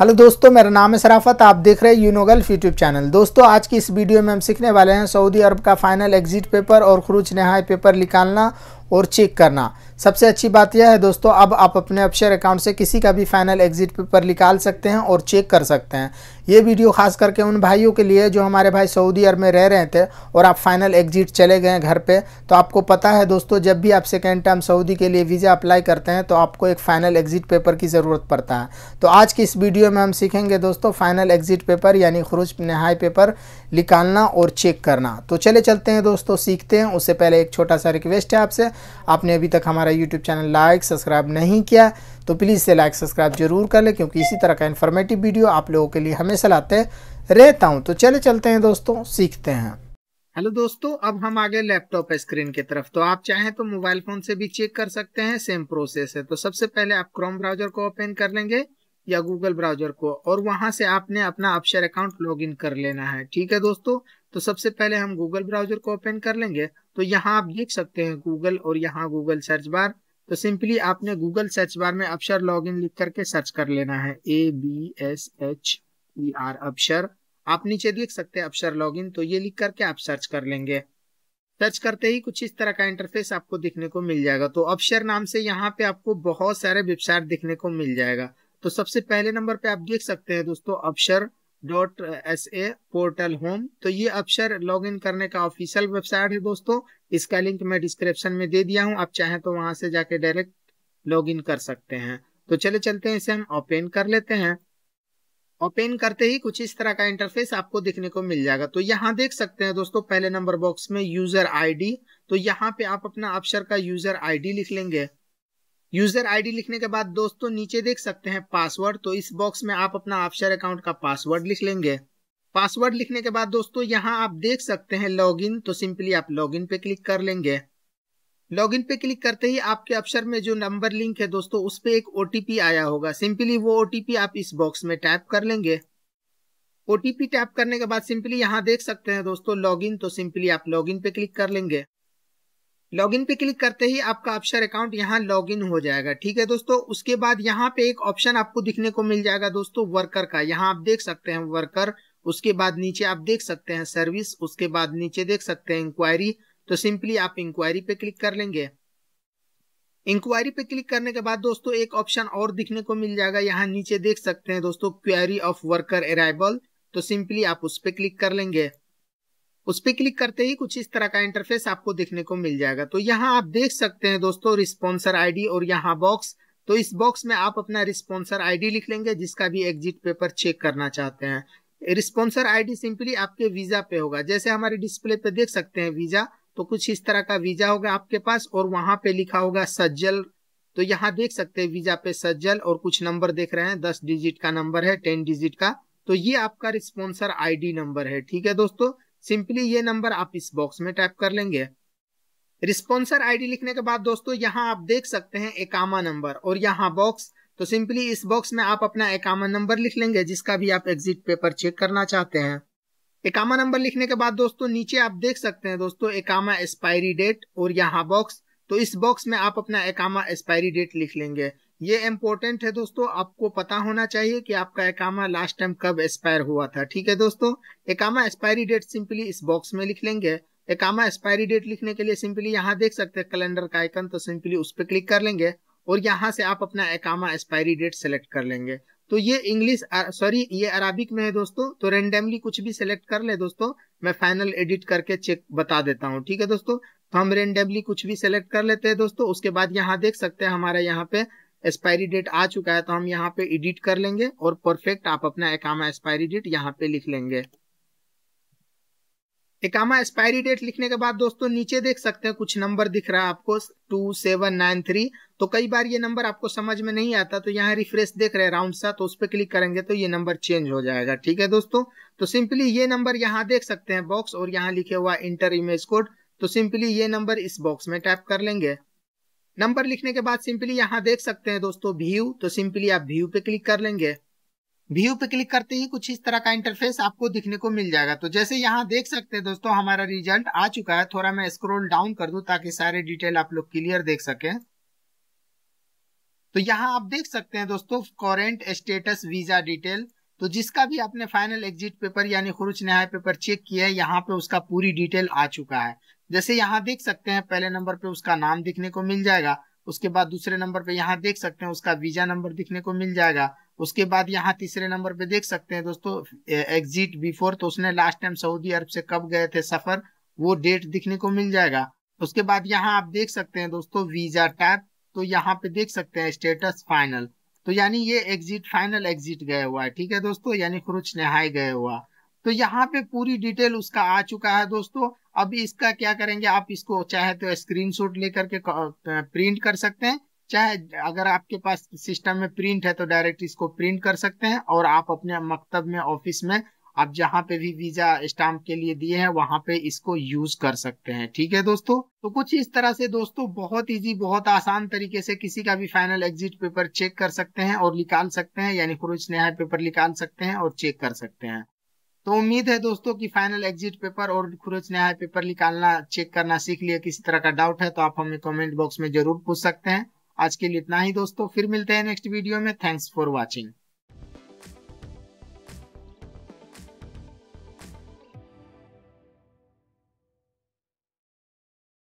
hello दोस्तों मेरा नाम है सराफत आप देख रहे हैं यूनोगल्फ यूट्यूब चैनल दोस्तों आज की इस वीडियो में हम सीखने वाले हैं सऊदी अरब का फाइनल एग्जिट पेपर और खरूज नहाय पेपर निकालना और चेक करना सबसे अच्छी बात यह है दोस्तों अब आप अपने अपशेयर अकाउंट से किसी का भी फाइनल एग्जिट पेपर निकाल सकते हैं और चेक कर सकते हैं ये वीडियो खास करके उन भाइयों के लिए जो हमारे भाई सऊदी अरब में रह रहे थे और आप फाइनल एग्जिट चले गए घर पे तो आपको पता है दोस्तों जब भी आप सेकेंड टाइम सऊदी के लिए वीज़ा अप्लाई करते हैं तो आपको एक फ़ाइनल एग्जिट पेपर की ज़रूरत पड़ता है तो आज की इस वीडियो में हम सीखेंगे दोस्तों फाइनल एग्जिट पेपर यानी खरूज नहाय पेपर निकालना और चेक करना तो चले चलते हैं दोस्तों सीखते हैं उससे पहले एक छोटा सा रिक्वेस्ट है आपसे आपने अभी तक हमारे हमारा यूट्यूब चैनल लाइक सब्सक्राइब नहीं किया तो प्लीज़ से लाइक सब्सक्राइब जरूर कर लें क्योंकि इसी तरह का इन्फॉर्मेटिव वीडियो आप लोगों के लिए हमेशा लाते रहता हूँ तो चले चलते हैं दोस्तों सीखते हैं हेलो दोस्तों अब हम आगे लैपटॉप स्क्रीन की तरफ तो आप चाहें तो मोबाइल फोन से भी चेक कर सकते हैं सेम प्रोसेस है तो सबसे पहले आप क्रोम ब्राउजर को ओपन कर लेंगे या गूगल ब्राउजर को और वहां से आपने अपना अपशर अकाउंट लॉगिन कर लेना है ठीक है दोस्तों तो सबसे पहले हम गूगल ब्राउजर को ओपन कर लेंगे तो यहाँ आप देख सकते हैं गूगल और यहाँ गूगल सर्च बार तो सिंपली आपने गूगल सर्च बार में अक्षर लॉगिन लिख करके सर्च कर लेना है A B S H E R अक्षर आप नीचे देख सकते हैं अक्षर लॉगिन तो ये लिख करके आप सर्च कर लेंगे सर्च करते ही कुछ इस तरह का इंटरफेस आपको दिखने को मिल जाएगा तो अक्षर नाम से यहाँ पे आपको बहुत सारे वेबसाइट दिखने को मिल जाएगा तो सबसे पहले नंबर पे आप देख सकते हैं दोस्तों अक्षर dot S A portal home तो ये अक्षर लॉगिन करने का ऑफिशियल वेबसाइट है दोस्तों इसका लिंक मैं डिस्क्रिप्शन में दे दिया हूँ आप चाहें तो वहां से जाके डायरेक्ट लॉगिन कर सकते हैं तो चले चलते हैं इसे हम ओपन कर लेते हैं ओपन करते ही कुछ इस तरह का इंटरफेस आपको देखने को मिल जाएगा तो यहाँ देख सकते हैं दोस्तों पहले नंबर बॉक्स में यूजर आईडी तो यहाँ पे आप अपना अक्षर का यूजर आईडी लिख लेंगे यूजर आईडी लिखने के बाद दोस्तों नीचे देख सकते हैं पासवर्ड तो इस बॉक्स में आप अपना ऑफिसर अकाउंट का पासवर्ड लिख लेंगे पासवर्ड लिखने के बाद दोस्तों यहाँ आप देख सकते हैं लॉगिन तो सिंपली आप लॉगिन पे क्लिक कर लेंगे लॉगिन पे क्लिक करते ही आपके अफसर में जो नंबर लिंक है दोस्तों उस पर एक ओटीपी आया होगा सिंपली वो ओटीपी आप इस बॉक्स में टाइप कर लेंगे ओटीपी टैप करने के बाद सिंपली यहाँ देख सकते हैं दोस्तों लॉगिन तो सिंपली आप लॉगिन पे क्लिक कर लेंगे लॉगिन पे क्लिक करते ही आपका अक्षर अकाउंट यहाँ लॉगिन हो जाएगा ठीक है दोस्तों उसके बाद यहाँ पे एक ऑप्शन आपको दिखने को मिल जाएगा दोस्तों वर्कर का यहाँ आप देख सकते हैं वर्कर उसके बाद नीचे आप देख सकते हैं सर्विस उसके बाद नीचे देख सकते हैं इंक्वायरी तो सिंपली आप इंक्वायरी पे क्लिक कर लेंगे इंक्वायरी पे क्लिक करने के बाद दोस्तों एक ऑप्शन और दिखने को मिल जाएगा यहाँ नीचे देख सकते हैं दोस्तों क्वेरी ऑफ वर्कर अराइवल तो सिंपली आप उस पर क्लिक कर लेंगे उस पर क्लिक करते ही कुछ इस तरह का इंटरफेस आपको देखने को मिल जाएगा तो यहाँ आप देख सकते हैं दोस्तों रिस्पॉन्सर आईडी और यहाँ बॉक्स तो इस बॉक्स में आप अपना रिस्पॉन्सर आईडी लिख लेंगे जिसका भी एग्जिट पेपर चेक करना चाहते हैं रिस्पॉन्सर आईडी सिंपली आपके वीजा पे होगा जैसे हमारे डिस्प्ले पे देख सकते हैं वीजा तो कुछ इस तरह का वीजा होगा आपके पास और वहां पे लिखा होगा सज्जल तो यहाँ देख सकते हैं वीजा पे सज्जल और कुछ नंबर देख रहे हैं दस डिजिट का नंबर है टेन डिजिट का तो ये आपका रिस्पॉन्सर आईडी नंबर है ठीक है दोस्तों सिंपली ये नंबर आप इस बॉक्स में टाइप कर लेंगे रिस्पॉन्सर आईडी लिखने के बाद दोस्तों यहाँ आप देख सकते हैं एकामा नंबर और यहाँ बॉक्स तो सिंपली इस बॉक्स में आप अपना एकामा नंबर लिख लेंगे जिसका भी आप एग्जिट पेपर चेक करना चाहते हैं एकामा नंबर लिखने के बाद दोस्तों नीचे आप देख सकते हैं दोस्तों एकामा एक्सपायरी डेट और यहाँ बॉक्स तो इस बॉक्स में आप अपना एकामा एक्सपायरी डेट लिख लेंगे ये इम्पोर्टेंट है दोस्तों आपको पता होना चाहिए कि आपका एकामा लास्ट टाइम कब एक्सपायर हुआ था ठीक है दोस्तों एकामा एक्सपायरी डेट सिंपली इस बॉक्स में लिख लेंगे एकामा एक्सपायरी डेट लिखने के लिए सिंपली यहाँ देख सकते हैं कैलेंडर का आइकन तो सिंपली उस पर क्लिक कर लेंगे और यहाँ से आप अपना एकामा एक्सपायरी डेट सेलेक्ट कर लेंगे तो ये इंग्लिश सॉरी ये अराबिक में है दोस्तों तो रेंडमली कुछ भी सिलेक्ट कर ले दोस्तों मैं फाइनल एडिट करके चेक बता देता हूँ ठीक है दोस्तों तो हम रेंडमली कुछ भी सिलेक्ट कर लेते हैं दोस्तों उसके बाद यहाँ देख सकते हैं हमारे यहाँ पे एक्सपायरी डेट आ चुका है तो हम यहाँ पे एडिट कर लेंगे और परफेक्ट आप अपना एकामा एक्सपायरी डेट यहाँ पे लिख लेंगे एकामा एक्सपायरी डेट लिखने के बाद दोस्तों नीचे देख सकते हैं कुछ नंबर दिख रहा है आपको टू सेवन नाइन थ्री तो कई बार ये नंबर आपको समझ में नहीं आता तो यहाँ रिफ्रेश देख रहे हैं राउंड सा तो उस पर क्लिक करेंगे तो ये नंबर चेंज हो जाएगा ठीक है दोस्तों तो सिंपली ये नंबर यहाँ देख सकते हैं बॉक्स और यहाँ लिखे हुआ इंटर इमेज कोड तो सिंपली ये नंबर इस बॉक्स में टाइप कर लेंगे नंबर लिखने के बाद सिंपली यहाँ देख सकते हैं दोस्तों व्यू तो सिंपली आप व्यू पे क्लिक कर लेंगे व्यू पे क्लिक करते ही कुछ इस तरह का इंटरफेस आपको दिखने को मिल जाएगा तो जैसे यहाँ देख सकते हैं दोस्तों हमारा रिजल्ट आ चुका है थोड़ा मैं स्क्रॉल डाउन कर दू ताकि सारे डिटेल आप लोग क्लियर देख सके तो यहाँ आप देख सकते हैं दोस्तों करेंट स्टेटस वीजा डिटेल तो जिसका भी आपने फाइनल एग्जिट पेपर यानी खुरुच नहाय पेपर चेक किया है यहाँ पे उसका पूरी डिटेल आ चुका है जैसे यहाँ देख सकते हैं पहले नंबर पे उसका नाम दिखने को मिल जाएगा उसके बाद दूसरे नंबर पे यहाँ देख सकते हैं उसका वीजा नंबर दिखने को मिल जाएगा उसके बाद यहाँ तीसरे नंबर पे देख सकते हैं दोस्तों एग्जिट बिफोर तो उसने लास्ट टाइम सऊदी अरब से कब गए थे सफर वो डेट दिखने को मिल जाएगा उसके बाद यहाँ आप देख सकते हैं दोस्तों वीजा टैप तो यहाँ पे देख सकते हैं स्टेटस फाइनल तो यानी ये एग्जिट फाइनल एग्जिट गया हुआ है ठीक है दोस्तों यानी खुरुच नहाय गया हुआ तो यहाँ पे पूरी डिटेल उसका आ चुका है दोस्तों अभी इसका क्या करेंगे आप इसको चाहे तो स्क्रीनशॉट लेकर के प्रिंट कर सकते हैं चाहे अगर आपके पास सिस्टम में प्रिंट है तो डायरेक्ट इसको प्रिंट कर सकते हैं और आप अपने मकतब में ऑफिस में आप जहाँ पे भी वीजा स्टाम्प के लिए दिए हैं वहां पे इसको यूज कर सकते हैं ठीक है दोस्तों तो कुछ इस तरह से दोस्तों बहुत इजी बहुत आसान तरीके से किसी का भी फाइनल एग्जिट पेपर चेक कर सकते हैं और निकाल सकते हैं यानी क्रूज नया पेपर निकाल सकते हैं और चेक कर सकते हैं तो उम्मीद है दोस्तों कि फाइनल एग्जिट पेपर और खुरच न्याय पेपर निकालना चेक करना सीख लिया किसी तरह का डाउट है तो आप हमें कमेंट बॉक्स में जरूर पूछ सकते हैं आज के लिए इतना ही दोस्तों फिर मिलते हैं नेक्स्ट वीडियो में थैंक्स फॉर वॉचिंग